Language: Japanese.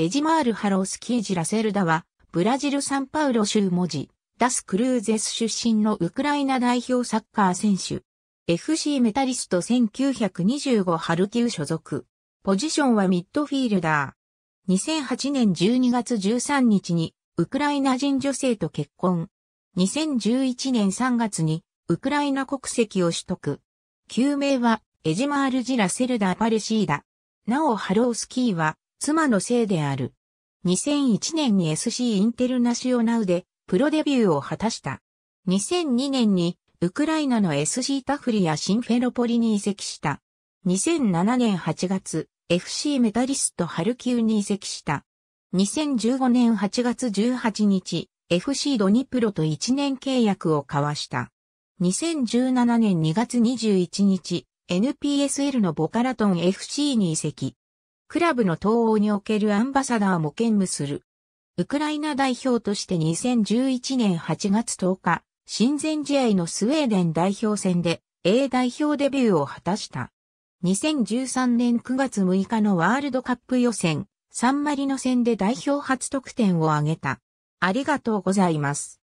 エジマール・ハロースキージ・ラセルダは、ブラジル・サンパウロ州文字、ダス・クルーゼス出身のウクライナ代表サッカー選手。FC メタリスト1925ハルキウ所属。ポジションはミッドフィールダー。2008年12月13日に、ウクライナ人女性と結婚。2011年3月に、ウクライナ国籍を取得。旧名は、エジマール・ジ・ラセルダ・パルシーダ。なお、ハロースキーは、妻のせいである。2001年に SC インテルナシオナウでプロデビューを果たした。2002年にウクライナの SC タフリやシンフェロポリに移籍した。2007年8月、FC メタリストハルキウに移籍した。2015年8月18日、FC ドニプロと1年契約を交わした。2017年2月21日、NPSL のボカラトン FC に移籍。クラブの東欧におけるアンバサダーも兼務する。ウクライナ代表として2011年8月10日、親善試合のスウェーデン代表戦で A 代表デビューを果たした。2013年9月6日のワールドカップ予選、サンマリノ戦で代表初得点を挙げた。ありがとうございます。